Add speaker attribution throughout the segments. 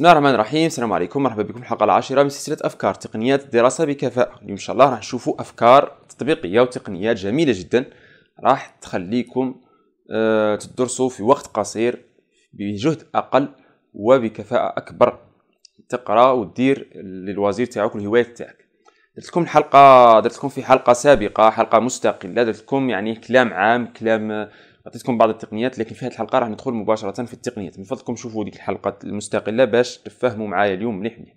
Speaker 1: بسم الله الرحمن الرحيم السلام عليكم مرحبا بكم الحلقه العاشره من سلسله افكار تقنيات الدراسه بكفاءه اليوم ان شاء الله راح نشوفوا افكار تطبيقيه وتقنيات جميله جدا راح تخليكم آه، تدرسوا في وقت قصير بجهد اقل وبكفاءه اكبر تقرا وتدير للوزير تاعك والهوايه تاعك درت لكم الحلقه درت لكم في حلقه سابقه حلقه مستقله درت لكم يعني كلام عام كلام آه، عطيتكم بعض التقنيات لكن في هذه الحلقه راح ندخل مباشره في التقنيات من فضلكم شوفوا ديك الحلقه المستقله باش تفهموا معايا اليوم مليح مليح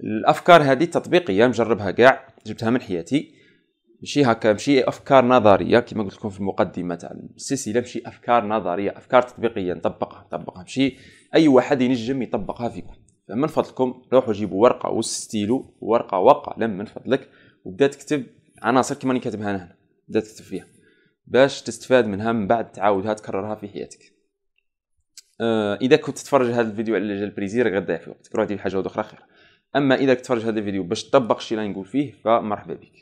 Speaker 1: الافكار هذه تطبيقيه مجربها كاع جبتها من حياتي ماشي هكا ماشي افكار نظريه كما قلت لكم في المقدمه تاع السلسله ماشي افكار نظريه افكار تطبيقيه نطبقها نطبقها ماشي اي واحد ينجم يطبقها فيكم فمن فضلكم روحوا جيبوا ورقه وستيلو ورقه وقلم من فضلك وبدا تكتب عناصر كما راني كاتبها انا هنا بدا تكتب فيها باش تستفاد منها من بعد تعاودها تكررها في حياتك أه اذا كنت تتفرج هذا الفيديو على جال بريزير غير في وقتك روح دير حاجه اخرى خير اما اذا كنت تتفرج هذا الفيديو باش تطبق الشيء اللي نقول فيه فمرحبا بك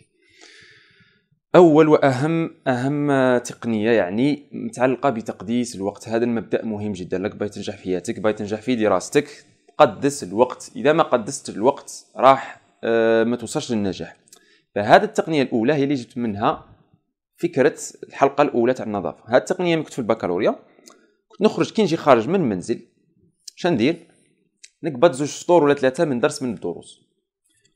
Speaker 1: اول واهم اهم تقنيه يعني متعلقه بتقديس الوقت هذا المبدا مهم جدا لك باغي تنجح في حياتك باغي تنجح في دراستك قدس الوقت اذا ما قدست الوقت راح أه ما توصلش للنجاح فهذه التقنيه الاولى هي اللي جبت منها فكره الحلقه الاولى تاع النظافه هاد التقنيه ملي كنت في البكالوريا كنت نخرج كي نجي خارج من المنزل شندير نقبض زوج سطور ولا ثلاثه من درس من الدروس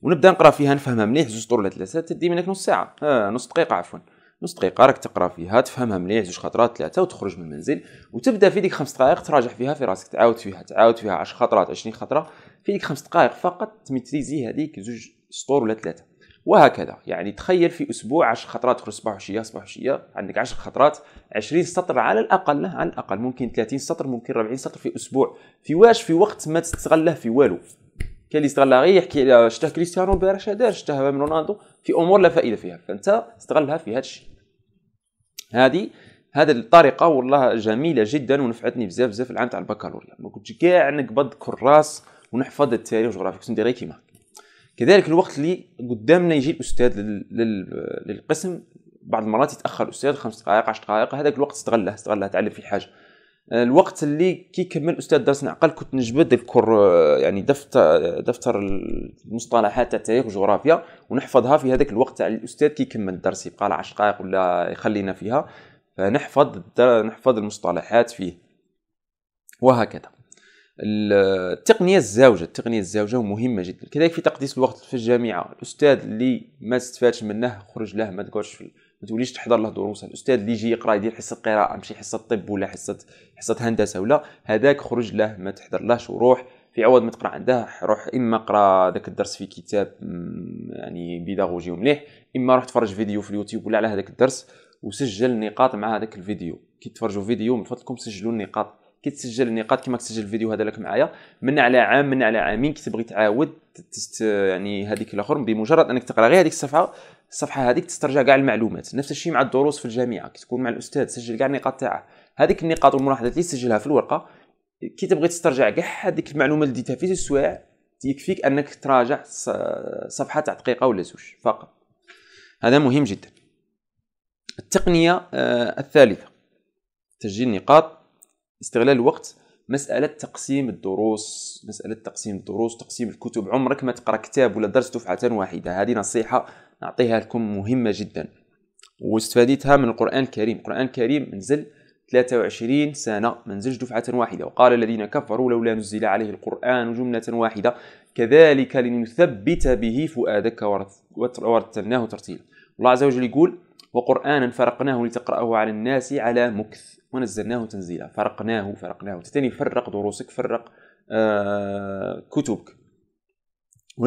Speaker 1: ونبدا نقرا فيها نفهمها مليح زوج سطور ولا ثلاثه تدي منك نص ساعه آه نص دقيقه عفوا نص دقيقه راك تقرا فيها تفهمها مليح زوج خطرات ثلاثه وتخرج من المنزل وتبدا في ديك خمس دقائق تراجع فيها في راسك تعاود فيها تعاود فيها عشر خطرات عشرين خطره في ديك خمس دقائق فقط تميتريزي هذيك زوج سطور ولا ثلاثه وهكذا يعني تخيل في اسبوع 10 خطرات تخرج صباح وعشيه صباح وعشيه عندك 10 خطرات 20 سطر على الاقل على الاقل ممكن 30 سطر ممكن 40 سطر في اسبوع في واش في وقت ما تستغله في والو كاين اللي استغلها غير يحكي شتاه كريستيانو امبارح شادار شتاه رونالدو في امور لا فائده فيها فانت استغلها في هذا الشيء هذه هذه الطريقه والله جميله جدا ونفعتني بزاف بزاف العام تاع البكالوريا ما كنتش كاع نقبض كراس ونحفظ التاريخ والجغرافيا كنت ندير غير كيما كذلك الوقت اللي قدامنا يجي الاستاذ للقسم بعض المرات يتاخر الاستاذ خمس دقائق عشر دقائق هذاك الوقت استغله استغله تعلم فيه حاجه آه، الوقت اللي كي كمل الاستاذ درس عقل كنت نجبد الكر آه، يعني دفتر آه، دفتر المصطلحات تاع التاريخ والجغرافيا ونحفظها في هذاك الوقت تاع الاستاذ كي كمل الدرس يبقى له 10 دقائق ولا يخلينا فيها فنحفظ نحفظ المصطلحات فيه وهكذا التقنيه الزاوجه التقنيه الزاوجه مهمه جدا كذلك في تقديس الوقت في الجامعه الاستاذ اللي ما استفادش منه خرج له ما تقعدش ما توليش تحضر له دروس الاستاذ اللي يجي يقرا يدير حصه قراءه ماشي حصه طب ولا حصه حصه هندسه ولا هذاك خرج له ما تحضر لهش وروح في عوض ما تقرا عنده روح اما اقرا ذاك الدرس في كتاب يعني بيداغوجي ومليح اما روح تفرج فيديو في اليوتيوب ولا على هذاك الدرس وسجل النقاط مع هذاك الفيديو كي تفرجوا فيديو من فضلكم سجلوا النقاط كتسجل النقاط كما كتسجل الفيديو هذا لك معايا من على عام من على عامين كي تبغي تعاود تست يعني هذيك الاخر بمجرد انك تقرا غير هذيك الصفحه الصفحه هذيك تسترجع كاع المعلومات نفس الشيء مع الدروس في الجامعه كتكون مع الاستاذ سجل كاع النقاط تاعه هذيك النقاط والملاحظات اللي سجلها في الورقه كي تبغي تسترجع كاع هذيك المعلومه اللي ديتها في السوايع يكفيك انك تراجع صفحه تاع دقيقه ولا زوج فقط هذا مهم جدا التقنيه آه، الثالثه تسجيل نقاط استغلال الوقت مساله تقسيم الدروس مساله تقسيم الدروس تقسيم الكتب عمرك ما تقرا كتاب ولا درس دفعه واحده هذه نصيحه نعطيها لكم مهمه جدا واستفاديتها من القران الكريم القران الكريم نزل 23 سنة ما نزلش دفعة واحدة وقال الذين كفروا لولا نزل عليه القرآن جملة واحدة كذلك لنثبت به فؤادك ورتلناه ترتيلا الله عز وجل يقول وقرآنا فرقناه لتقرأه على الناس على مكث ونزلناه تنزيلا فرقناه فرقناه تاني فرق دروسك فرق آه كتبك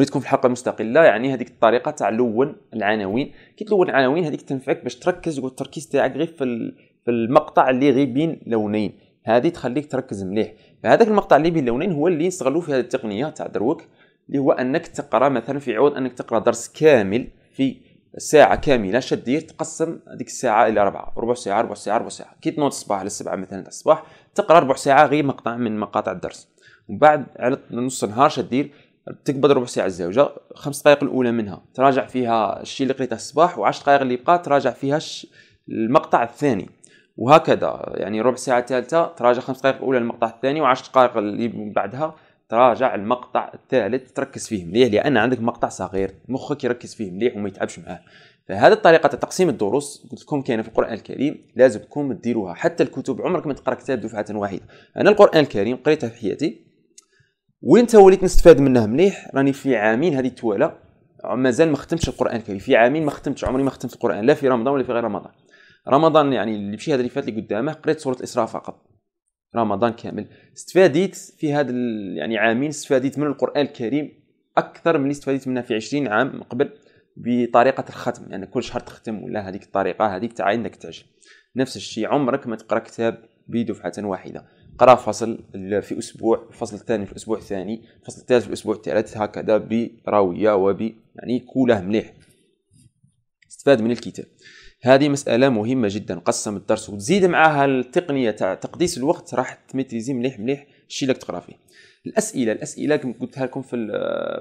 Speaker 1: تكون في الحلقه المستقله يعني هذيك الطريقه تاع لون العناوين كي تلون العناوين هذيك تنفعك باش تركز والتركيز تاعك غير في في المقطع اللي غير بين لونين هذه تخليك تركز مليح فهذاك المقطع اللي بين لونين هو اللي نستغلوه في هذه التقنيه تاع دروك اللي هو انك تقرا مثلا في عوض انك تقرا درس كامل في ساعة كاملة شدير تقسم هذيك الساعة إلى ربعة ربع ساعة ربع ساعة ربع ساعة كي تنوض الصباح للسبعة مثلا تاع الصباح تقرا ربع ساعة غير مقطع من مقاطع الدرس ومن بعد على نص النهار شدير تقبض ربع ساعة الزوجة خمس دقائق الأولى منها تراجع فيها الشيء اللي قريته الصباح وعشر دقائق اللي بقى تراجع فيها المقطع الثاني وهكذا يعني ربع ساعة ثالثة تراجع خمس دقائق الأولى المقطع الثاني وعشر دقائق اللي بعدها تراجع المقطع الثالث تركز فيه مليح لان عندك مقطع صغير مخك يركز فيه مليح وما يتعبش معاه فهذه الطريقه تاع تقسيم الدروس قلت لكم كاينه في القران الكريم لازمكم ديروها حتى الكتب عمرك ما تقرا كتاب دفعه واحده انا القران الكريم قريته في حياتي وين وليت نستفاد منه مليح راني في عامين هذه التوالى مازال ما ختمتش القران الكريم في عامين ما ختمتش عمري ما ختمت القران لا في رمضان ولا في غير رمضان رمضان يعني اللي مشي هذا اللي فات اللي قدامه قريت سوره الاسراء فقط رمضان كامل استفاديت في هذا يعني عامين استفاديت من القران الكريم اكثر من اللي استفاديت منها في 20 عام من قبل بطريقه الختم يعني كل شهر تختم ولا هذيك الطريقه هذيك تاع انك تعجل نفس الشيء عمرك ما تقرا كتاب بدفعه واحده قرا فصل في اسبوع الفصل الثاني في الاسبوع الثاني الفصل الثالث في الاسبوع الثالث هكذا براويه وب يعني كوله مليح استفاد من الكتاب هذه مسألة مهمة جدا قسم الدرس وتزيد معها التقنية تاع تقديس الوقت راح تميتريزي مليح مليح الشيء اللي تقرا فيه الأسئلة الأسئلة كما قلتها لكم في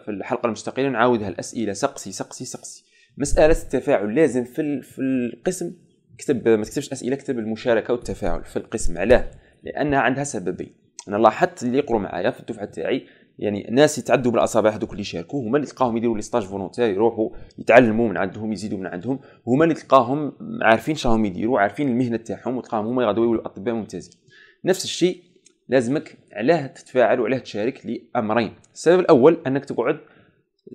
Speaker 1: في الحلقة المستقلة نعاودها الأسئلة سقسي سقسي سقسي مسألة التفاعل لازم في في القسم كتب ما تكتبش أسئلة كتب المشاركة والتفاعل في القسم علاه لأنها عندها سببين أنا لاحظت اللي يقروا معايا في الدفعة تاعي يعني ناس يتعدوا بالاصابع هذوك اللي شاركوا هما اللي تلقاهم يديروا لي ستاج فولونتير يروحوا يتعلموا من عندهم يزيدوا من عندهم هما اللي تلقاهم عارفين شاهم يديروا عارفين المهنه تاعهم وتلقاهم هما غادي يولوا اطباء ممتازين نفس الشيء لازمك علاه تتفاعل وعلاه تشارك لامرين السبب الاول انك تقعد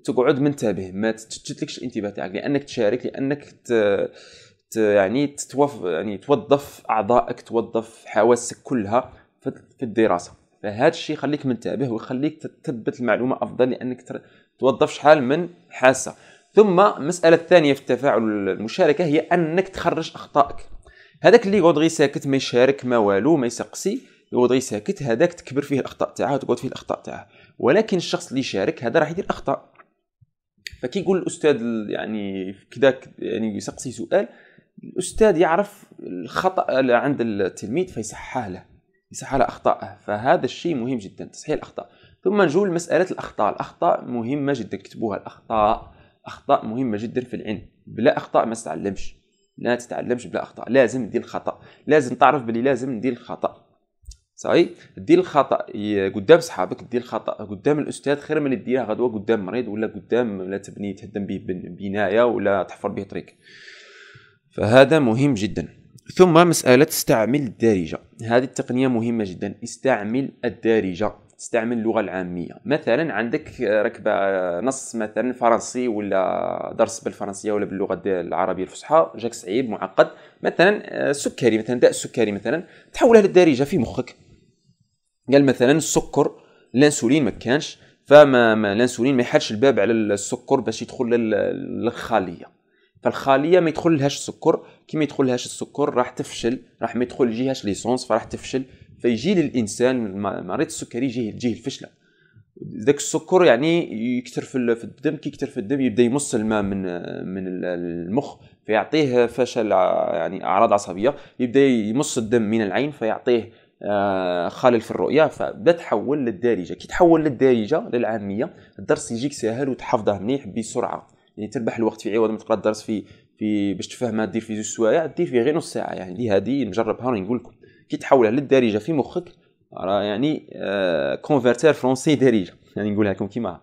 Speaker 1: تقعد منتبه ما تشتتلكش الانتباه تاعك لانك تشارك لانك ت... ت... يعني تتوف... يعني توظف اعضائك توظف حواسك كلها في الدراسه فهذا الشيء يخليك منتبه ويخليك تثبت المعلومه افضل لانك توظف شحال من حاسه ثم المساله الثانيه في التفاعل المشاركه هي انك تخرج اخطائك هذاك اللي يقعد غير ساكت ما يشارك ما والو ما يسقسي يقعد غير ساكت هذاك تكبر فيه الاخطاء تاعها وتقعد فيه الاخطاء تاعها ولكن الشخص اللي يشارك هذا راح يدير اخطاء فكي يقول الاستاذ يعني كذا يعني يسقسي سؤال الاستاذ يعرف الخطا اللي عند التلميذ فيصححه له يصحح على اخطائه فهذا الشيء مهم جدا تصحيح الاخطاء ثم نجول لمساله الاخطاء الاخطاء مهمه جدا كتبوها الاخطاء اخطاء مهمه جدا في العلم بلا اخطاء ما تتعلمش لا تتعلمش بلا اخطاء لازم ندير الخطا لازم تعرف بلي لازم ندير الخطا صحيح دير الخطا قدام صحابك دير الخطا قدام الاستاذ خير من ديرها غدوه قدام مريض ولا قدام ولا تبني تهدم به بنايه ولا تحفر به طريق فهذا مهم جدا ثم مسألة استعمل الدارجة هذه التقنية مهمة جدا استعمل الدارجة استعمل اللغة العامية مثلا عندك ركبة نص مثلا فرنسي ولا درس بالفرنسية ولا باللغة العربية الفصحى جاك صعيب معقد مثلا آه، سكري مثلا داء السكري مثلا تحولها للدارجة في مخك قال مثلا السكر الانسولين ما كانش فما ما الانسولين ما يحلش الباب على السكر باش يدخل للخليه فالخاليه ما يدخلهاش السكر كي ما يدخلهاش السكر راح تفشل راح ما يدخل يجيهاش ليسونس فراح تفشل فيجي للانسان مريض السكري يجيه يجيه الفشله ذاك السكر يعني يكثر في الدم كي يكثر في الدم يبدا يمص الماء من من المخ فيعطيه فشل يعني اعراض عصبيه يبدا يمص الدم من العين فيعطيه آه، خلل في الرؤيه فبدا تحول للدارجه كي تحول للدارجه للعاميه الدرس يجيك ساهل وتحفظه منيح بسرعه يعني تربح الوقت في عوض ما تقرا الدرس في في باش تفهمها دير في جوج سوايع دير فيه غير نص ساعه يعني دي هذه نجربها راني نقول لكم كي تحولها للدارجه في مخك راه يعني آه كونفرتير فرونسي دارجه يعني نقولها لكم كيما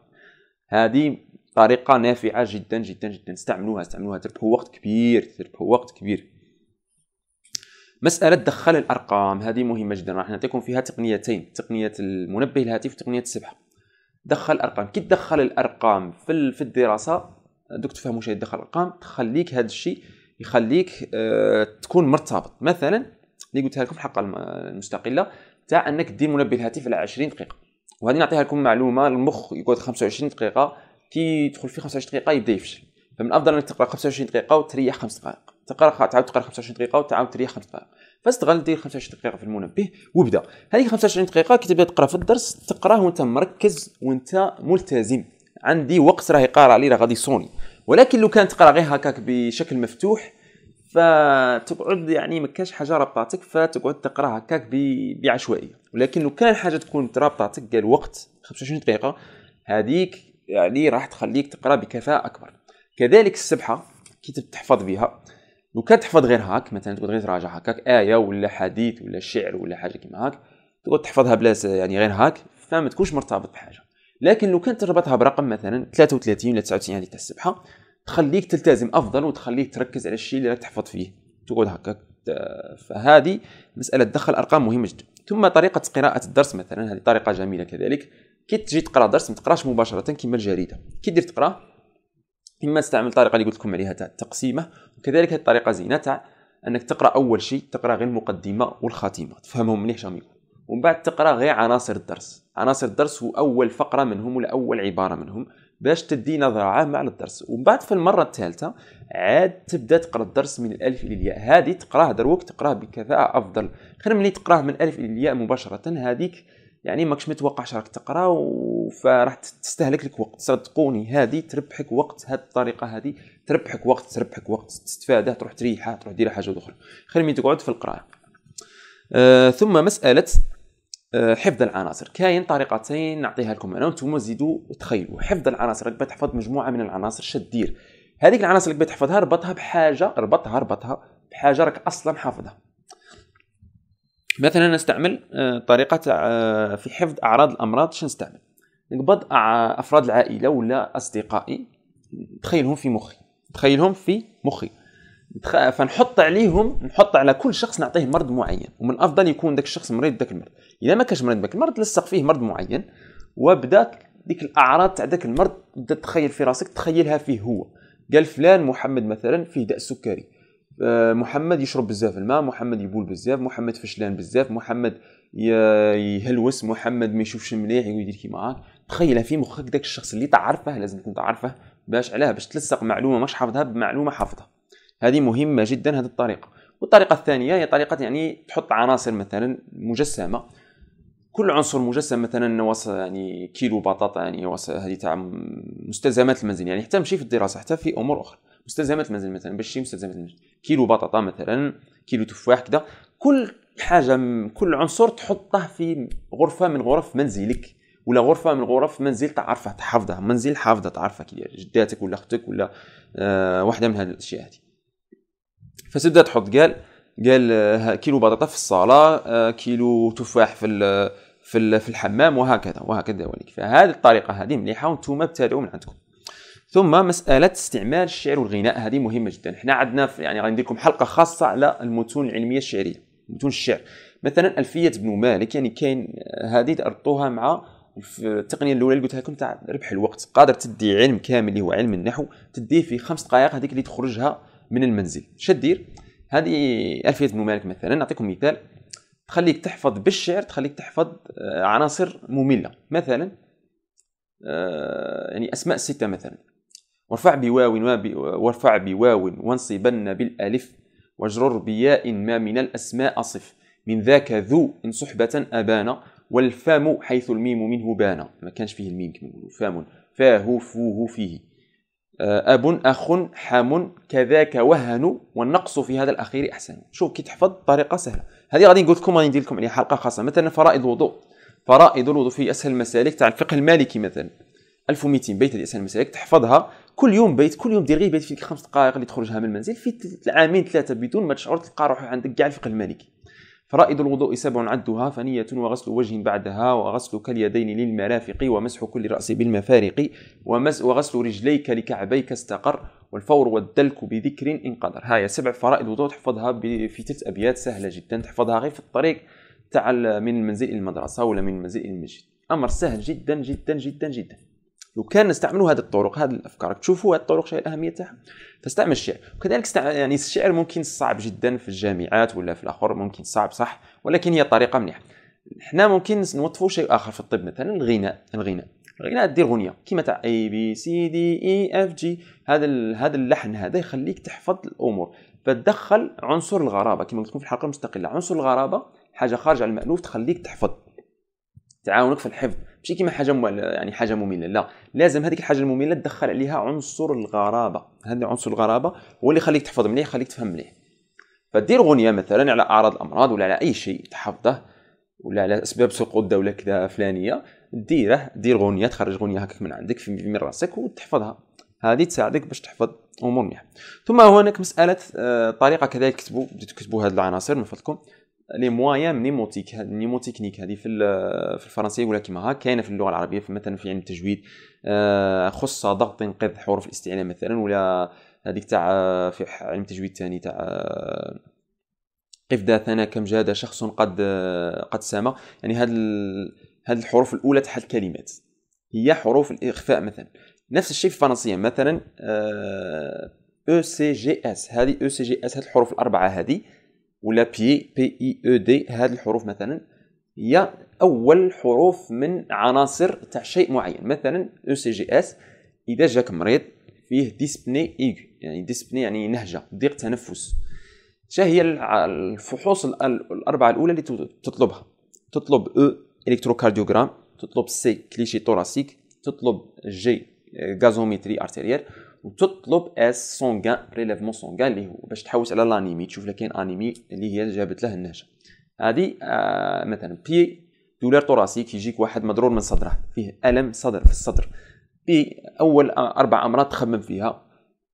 Speaker 1: هذه طريقه نافعه جدا جدا جدا استعملوها استعملوها تربحوا وقت كبير تربحوا وقت كبير مسألة دخل الأرقام هذه مهمة جدا راح نعطيكم فيها تقنيتين تقنية المنبه الهاتف وتقنية السبحة دخل الأرقام كي تدخل الأرقام في الدراسة دوك تفهموا شي دخل الارقام تخليك هذا الشيء يخليك آه تكون مرتبط مثلا اللي قلتها لكم الحلقه المستقله تاع انك دير منبه الهاتف على 20 دقيقه وهذه نعطيها لكم معلومه المخ يقعد 25 دقيقه كي يدخل في 25 دقيقه يبدا يفشل فمن الافضل انك تقرا 25 دقيقه وتريح 5 دقائق تقرا تعاود تقرا 25 دقيقه وتعاود تريح 5 دقائق فاستغل دير 25 دقيقه في المنبه وابدا هذه 25 دقيقه كي تبدا تقرا في الدرس تقراه وانت مركز وانت ملتزم عندي وقت راهي يقرا عليه راه غادي يصوني ولكن لو كان تقرا غير هكاك بشكل مفتوح فتقعد يعني ما كاش حاجه رابطاتك فتقعد تقرا هكاك بعشوائيه ولكن لو كان حاجه تكون رابطاتك قال وقت 25 دقيقه هذيك يعني راح تخليك تقرا بكفاءه اكبر كذلك السبحه كي تحفظ بها لو كان تحفظ غير هاك مثلا تقعد غير تراجع هكاك ايه ولا حديث ولا شعر ولا حاجه كيما هاك تقعد تحفظها بلاس يعني غير هاك فما تكونش مرتبط بحاجه لكن لو كانت تربطها برقم مثلا 33 ولا 99 هذيك تاع السبحه تخليك تلتزم افضل وتخليك تركز على الشيء اللي راك تحفظ فيه تقعد هكاك فهذه مساله دخل ارقام مهمه جدا ثم طريقه قراءه الدرس مثلا هذه طريقه جميله كذلك كي تجي تقرا درس ما تقراش مباشره كما الجريده كي دير تقرا اما تستعمل الطريقه اللي قلت لكم عليها تاع التقسيمه وكذلك هذه الطريقه زينه تاع انك تقرا اول شيء تقرا غير المقدمه والخاتمه تفهمهم مليح شنو ومن بعد تقرا غير عناصر الدرس عناصر الدرس واول فقره منهم ولا اول عباره منهم باش تدي نظره عامه على الدرس ومن بعد في المره الثالثه عاد تبدا تقرا الدرس من الالف الى الياء هذه تقراه دروك تقراه بكفاءه افضل خير ملي تقراه من الالف الى الياء مباشره هذيك يعني ماكش متوقعش راك تقرا فراح تستهلك لك وقت صدقوني هذه تربحك وقت هذه الطريقه هذه تربحك وقت تربحك وقت تستفاده تروح تريحها تروح دير حاجه اخرى خير من تقعد في القراءه آه ثم مساله حفظ العناصر كاين طريقتين نعطيها لكم انا وانتم زيدوا تخيلوا حفظ العناصر راك تحفظ مجموعه من العناصر شدير هذيك العناصر اللي تحفظها ربطها بحاجه ربطها ربطها بحاجه راك اصلا حافظها مثلا نستعمل آه، طريقه آه، في حفظ اعراض الامراض شنو نستعمل نقبض افراد العائله ولا اصدقائي تخيلهم في مخي تخيلهم في مخي فنحط عليهم نحط على كل شخص نعطيه مرض معين ومن الافضل يكون ذاك الشخص مريض بذاك المرض اذا ما كانش مريض بذاك المرض لصق فيه مرض معين وبدات ديك الاعراض تاع ذاك المرض تبدا تخيل في راسك تخيلها فيه هو قال فلان محمد مثلا فيه داء سكري آه، محمد يشرب بزاف الماء محمد يبول بزاف محمد فشلان بزاف محمد يهلوس محمد ما يشوفش مليح يدير كيما هاك تخيلها في مخك داك الشخص اللي تعرفه لازم تكون تعرفه باش علاه باش تلصق معلومه ماش حافظها بمعلومه حافظها هذه مهمه جدا هذه الطريقه والطريقه الثانيه هي طريقه يعني تحط عناصر مثلا مجسمه كل عنصر مجسم مثلا نواص يعني كيلو بطاطا يعني هذه تاع مستلزمات المنزل يعني حتى ماشي في الدراسه حتى في امور اخرى مستلزمات المنزل مثلا باش شي مستلزمات المنزل كيلو بطاطا مثلا كيلو تفاح كذا كل حاجه كل عنصر تحطه في غرفه من غرف منزلك ولا غرفه من غرف منزل تعرفه تحفظه منزل حافظه تعرفه كي جداتك ولا اختك ولا آه واحده من هذه الاشياء هذه فتبدا تحط قال قال آه، كيلو بطاطا في الصاله آه، كيلو تفاح في في في الحمام وهكذا وهكذا ذلك فهذه الطريقه هذه مليحه وانتم ابتدعوا من عندكم ثم مساله استعمال الشعر والغناء هذه مهمه جدا حنا عندنا يعني غندير لكم حلقه خاصه على المتون العلميه الشعريه متون الشعر مثلا الفيه ابن مالك يعني كاين آه، هذه ربطوها مع التقنيه الاولى اللي قلتها لكم تاع ربح الوقت قادر تدي علم كامل اللي هو علم النحو تديه في خمس دقائق هذيك اللي تخرجها من المنزل شدير هذه الفيه ابن مالك مثلا نعطيكم مثال تخليك تحفظ بالشعر تخليك تحفظ آه، عناصر ممله مثلا آه، يعني اسماء السته مثلا وارفع بواو وارفع بواو وانصبن بالالف واجرر بياء ما من الاسماء اصف من ذاك ذو ان صحبه ابان والفم حيث الميم منه بان ما كانش فيه الميم كما نقولوا فام فاه فوه فيه آه، اب اخ حام كذاك وهن والنقص في هذا الاخير احسن شوف كي تحفظ طريقة سهله هذه غادي نقول لكم غادي ندير لكم عليها يعني حلقه خاصه مثلا فرائض الوضوء فرائض الوضوء في اسهل المسالك تاع الفقه المالكي مثلا 1200 بيت هذه اسهل المسالك تحفظها كل يوم بيت كل يوم دير غير بيت في خمس دقائق اللي تخرجها من المنزل في عامين ثلاثه بدون ما تشعر تلقى روحك عندك كاع الفقه المالكي فرائد الوضوء سبع عدها فنية وغسل وجه بعدها وغسل كاليدين للمرافق ومسح كل رأس بالمفارق وغسل رجليك لكعبيك استقر والفور والدلك بذكر إن قدر هاي سبع فرائد وضوء تحفظها في ثلاث أبيات سهلة جدا تحفظها غير في الطريق تاع من منزل المدرسة ولا من منزل المسجد أمر سهل جدا جدا جدا جدا لو كان نستعملوا هذه الطرق هذه الافكار تشوفوا هذه الطرق شنو الاهميه تاعها فاستعمل الشعر وكذلك استع... يعني الشعر ممكن صعب جدا في الجامعات ولا في الاخر ممكن صعب صح ولكن هي طريقه مليحه حنا ممكن نوظفوا شيء اخر في الطب مثلا الغناء الغناء الغناء دير اغنيه كيما تاع اي بي سي دي اي اف جي هذا ال... هذا اللحن هذا يخليك تحفظ الامور فتدخل عنصر الغرابه كما قلت لكم في الحلقه المستقله عنصر الغرابه حاجه خارجه على المالوف تخليك تحفظ تعاونك في الحفظ ماشي كيما حاجه يعني حاجه ممله لا لازم هذيك الحاجه الممله تدخل عليها عنصر الغرابه هذا عنصر الغرابه هو اللي يخليك تحفظ مليح يخليك تفهم مليح فدير اغنيه مثلا على اعراض الامراض ولا على اي شيء تحفظه ولا على اسباب سقوط دوله كذا فلانيه ديره دير اغنيه تخرج اغنيه هكاك من عندك في من راسك وتحفظها هذه تساعدك باش تحفظ امور مليح ثم هناك مساله آه، طريقه كذلك كتبوا تكتبوا هذه العناصر من فضلكم لي موايان نيموتيك نيموتيكنيك هذه في في الفرنسيه ولا كيما هاك كاينه في اللغه العربيه في مثلا في علم يعني التجويد آه، خص ضغط انقاذ حروف الاستعلام مثلا ولا هذيك تاع آه، في علم التجويد الثاني تاع آه، قف ثنا كم جاد شخص قد قد سام يعني هاد هاد الحروف الاولى تاع الكلمات هي حروف الاخفاء مثلا نفس الشيء في الفرنسيه مثلا او سي جي اس هذه او سي جي اس هاد الحروف الاربعه هذه ولا بي بي اي او دي هاد الحروف مثلا هي اول حروف من عناصر تاع شيء معين مثلا او سي جي اس اذا جاك مريض فيه ديسبني ايغ يعني ديسبني يعني نهجه ضيق تنفس هي الفحوص الاربعه الاولى اللي تطلبها تطلب او e الكتروكارديوغرام تطلب سي كليشي توراسيك تطلب جي غازوميتري ارتيريال وتطلب اس سونغان بريليفمون سونغان اللي هو باش تحوس على لانيمي تشوف لك كاين انيمي اللي هي جابت له النهجه هذه آه مثلا بي دولار توراسيك يجيك واحد مضرور من صدره فيه الم صدر في الصدر بي اول اربع امراض تخمم فيها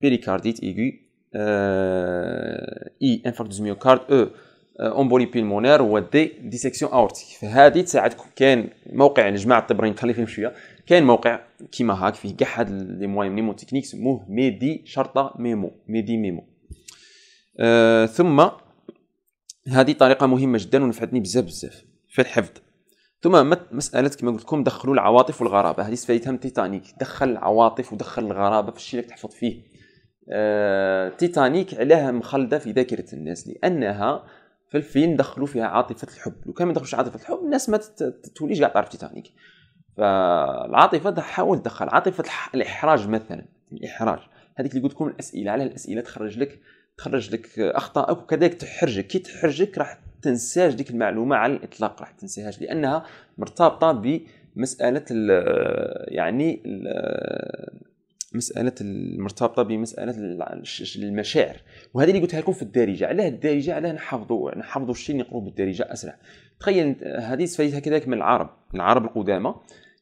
Speaker 1: بيريكارديت ايغو آه، اي انفاركت ميوكارد او آه، امبولي بيلمونير ودي ديسيكسيون اورتيك فهذه تساعدكم كان موقع الجماعه الطبرين خلي فيهم شويه كاين موقع كيما هاك فيه كاع هاد لي موان ميمو تكنيك سموه ميدي شرطه ميمو ميدي ميمو آه ثم هذه طريقه مهمه جدا ونفعتني بزاف بزاف في الحفظ ثم مساله كما قلت لكم دخلوا العواطف والغرابه هذه سفيتها من تيتانيك دخل العواطف ودخل الغرابه في الشيء اللي تحفظ فيه آه، تيتانيك علاه مخلده في ذاكره الناس لانها في الفيلم دخلوا فيها عاطفه الحب لو كان ما دخلوش عاطفه الحب الناس ما تتوليش قاع تعرف تيتانيك فالعاطفه حاول تدخل عاطفه الاحراج مثلا الاحراج هذيك اللي قلت لكم الاسئله على الاسئله تخرج لك تخرج لك اخطائك وكذلك تحرجك كي تحرجك راح تنساش ديك المعلومه على الاطلاق راح تنساهاش لانها مرتبطه بمساله يعني الـ مساله المرتبطه بمساله المشاعر وهذه اللي قلتها لكم في الدارجه علاه الدارجه علاه نحفظوا نحفظوا الشيء اللي نقروه بالدارجه اسرع تخيل هذه استفادتها كذلك من العرب العرب القدامى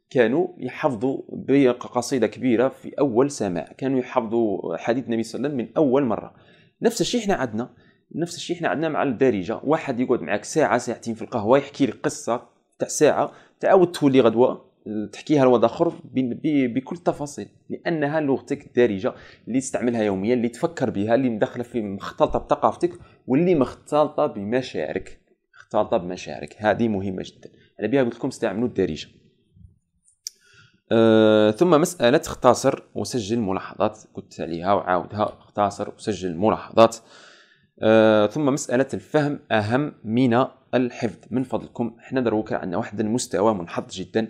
Speaker 1: كانوا يحفظوا بقصيده كبيره في اول سماع كانوا يحفظوا حديث النبي صلى الله عليه وسلم من اول مره نفس الشيء احنا عندنا نفس الشيء احنا عندنا مع الدارجه واحد يقعد معك ساعه ساعتين في القهوه يحكي لك قصه تاع ساعه تعاود تولي غدوه تحكيها لواحد اخر بكل التفاصيل لانها لغتك الدارجه اللي تستعملها يوميا اللي تفكر بها اللي مدخله في مختلطه بثقافتك واللي مختلطه بمشاعرك مختلطه بمشاعرك هذه مهمه جدا على بها قلت لكم استعملوا الدارجه آه، ثم مسألة اختصر وسجل ملاحظات قلت عليها وعاودها اختصر وسجل ملاحظات آه، ثم مسألة الفهم أهم من الحفظ من فضلكم حنا دروك عندنا واحد المستوى منحط جدا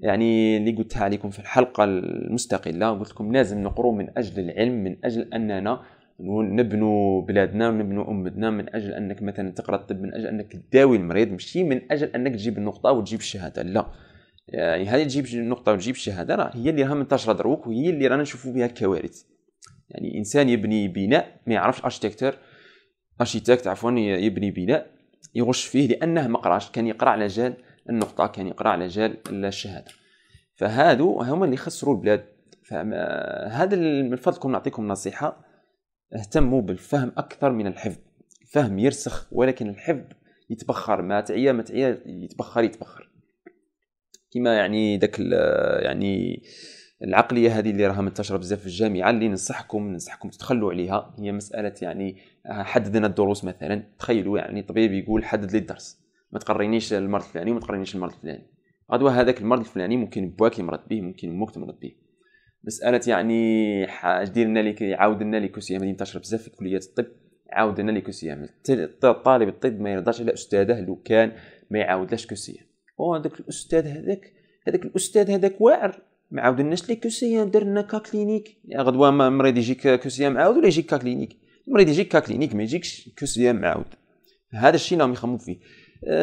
Speaker 1: يعني اللي قلتها عليكم في الحلقة المستقلة قلت لكم لازم نقرو من أجل العلم من أجل أننا نبنو بلادنا ونبنو امتنا من اجل انك مثلا تقرا الطب من اجل انك تداوي المريض ماشي من اجل انك تجيب النقطه وتجيب الشهاده لا يعني هذه تجيب نقطه وتجيب الشهاده راه هي اللي راها منتشره دروك وهي اللي رانا نشوفوا بها الكوارث يعني انسان يبني بناء ما يعرفش اركتيكتور اركيتكت عفوا يبني بناء يغش فيه لانه ما قراش كان يقرا على جال النقطه كان يقرا على جال الشهاده فهادو هما اللي خسروا البلاد فهذا من فضلكم نعطيكم نصيحه اهتموا بالفهم اكثر من الحفظ الفهم يرسخ ولكن الحفظ يتبخر ما تعيا ما تعيا يتبخر يتبخر كيما يعني داك يعني العقليه هذه اللي راها منتشره بزاف في الجامعه اللي ننصحكم ننصحكم تتخلوا عليها هي مساله يعني حددنا الدروس مثلا تخيلوا يعني طبيب يقول حدد لي الدرس ما تقرينيش المرض الفلاني وما تقرينيش المرض الفلاني غدوه هذاك المرض الفلاني ممكن بواك يمرض به ممكن امك تمرض به مساله يعني دير لنا لك عاود لنا ليكوسيام اللي منتشره بزاف في كليات الطب عاود لنا ليكوسيام الطالب الطب ما يرضاش على استاذه لو كان ما يعاودلاش كوسيام هذاك الاستاذ هذاك هذاك الاستاذ هذاك واعر ما عاودناش لي كوسيام درنا كا كلينيك يعني غدوه المريض يجيك كوسيام معاود ولا يجيك كا كلينيك المريض يجيك كا كلينيك ما يجيكش كوسيام معاود هذا الشيء راهم يخمموا فيه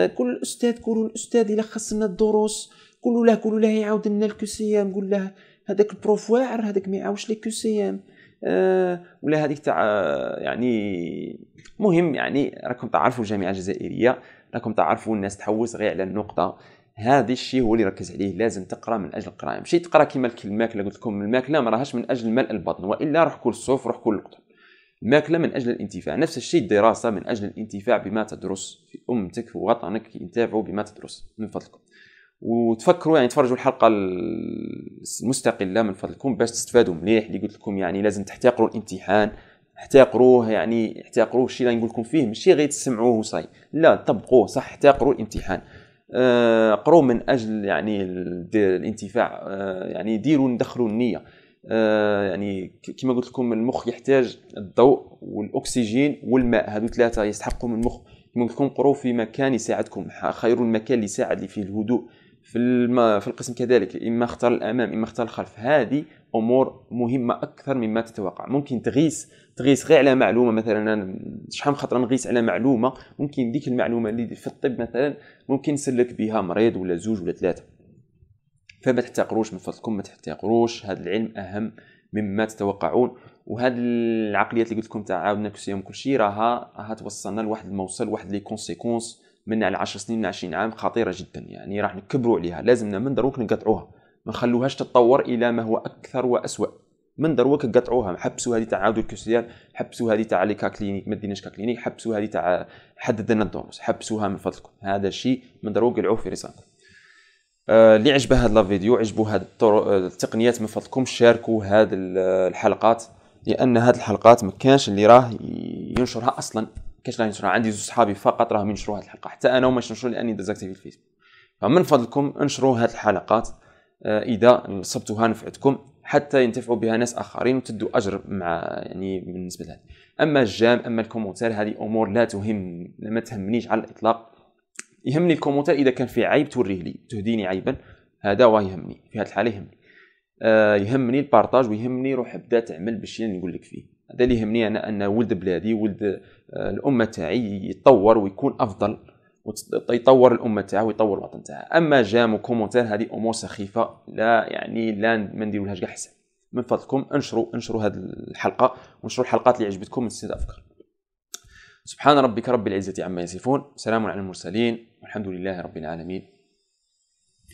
Speaker 1: كل آه، استاذ كل الاستاذ الا خصنا الدروس كلو له كلو له يعاود لنا الكوسيام قول له هذاك البروف واعر هذاك ما يعاودش لي كوسيام أه ولا هذيك تاع آه، يعني مهم يعني راكم تعرفوا الجامعه الجزائريه راكم تعرفوا الناس تحوس غير على النقطه هذا الشيء هو اللي ركز عليه لازم تقرا من اجل القراءه ماشي تقرا كيما الماكله قلت لكم الماكله ما راهاش من اجل ملء البطن والا روح كل الصوف روح كل القطن الماكله من اجل الانتفاع نفس الشيء الدراسه من اجل الانتفاع بما تدرس في امتك في وطنك ينتفعوا بما تدرس من فضلكم وتفكروا يعني تفرجوا الحلقه المستقله من فضلكم باش تستفادوا مليح اللي قلت لكم يعني لازم تحتقروا الامتحان احتقروه يعني احتقروه الشيء اللي نقول لكم فيه ماشي غير تسمعوه وصاي لا طبقوه صح احتقروا الامتحان آه قروا من اجل يعني الانتفاع آه، يعني ديروا ندخلوا النيه آه، يعني كما قلت لكم المخ يحتاج الضوء والاكسجين والماء هذو ثلاثه يستحقهم المخ ممكن قلت لكم قروا في مكان يساعدكم خير المكان اللي يساعد اللي فيه الهدوء في الم... في القسم كذلك اما اختار الامام اما اختار الخلف هذه امور مهمه اكثر مما تتوقع ممكن تغيس تغيس غير على معلومه مثلا شحال من خطره نغيس على معلومه ممكن ديك المعلومه اللي في الطب مثلا ممكن نسلك بها مريض ولا زوج ولا ثلاثه فما تحتقروش من فضلكم ما تحتقروش هذا العلم اهم مما تتوقعون وهاد العقليات اللي قلت لكم تاع عاودنا كل كل شيء راها راها توصلنا لواحد الموصل واحد لي كونسيكونس من على 10 سنين من 20 عام خطيره جدا يعني راح نكبروا عليها لازمنا من دروك نقطعوها ما نخلوهاش تتطور الى ما هو اكثر واسوء من دروك قطعوها حبسوا هذه تاع عاودوا الكريستيان حبسوا هذه تاع لي كاكلينيك ما ديناش كاكلينيك حبسوا هذه تاع حدد لنا الدروس حبسوها من فضلكم هذا الشيء من دروك قلعوه في رسالكم آه، اللي آه عجبه هذا الفيديو عجبو هذه التقنيات من فضلكم شاركوا هذه الحلقات لان هذه الحلقات ما كانش اللي راه ينشرها اصلا كاش راه ينشروا عندي زوج صحابي فقط راهم ينشروا هذه الحلقه حتى انا وما نشروا لاني ديزاكتيفي في الفيسبوك فمن فضلكم انشروا هذه الحلقات آه، اذا نصبتوها نفعتكم حتى ينتفعوا بها ناس اخرين وتدوا اجر مع يعني بالنسبه لهذه اما الجام اما الكومنتار هذه امور لا تهم ما تهمنيش على الاطلاق يهمني الكومنتار اذا كان في عيب توريه لي تهديني عيبا هذا واه يهمني في هذه الحاله يهمني آه، يهمني البارطاج ويهمني روح بدا تعمل بالشيء اللي نقول لك فيه هذا اللي يهمني انا ان ولد بلادي ولد الامه تاعي يتطور ويكون افضل ويطور الامه تاعها ويطور الوطن تاعها اما جام وكومنتار هذه امور سخيفه لا يعني لا ما نديرولهاش كاع حساب من فضلكم انشروا انشروا هذه الحلقه وانشروا الحلقات اللي عجبتكم من سيد افكار سبحان ربك رب العزه عما يصفون سلام على المرسلين والحمد لله رب العالمين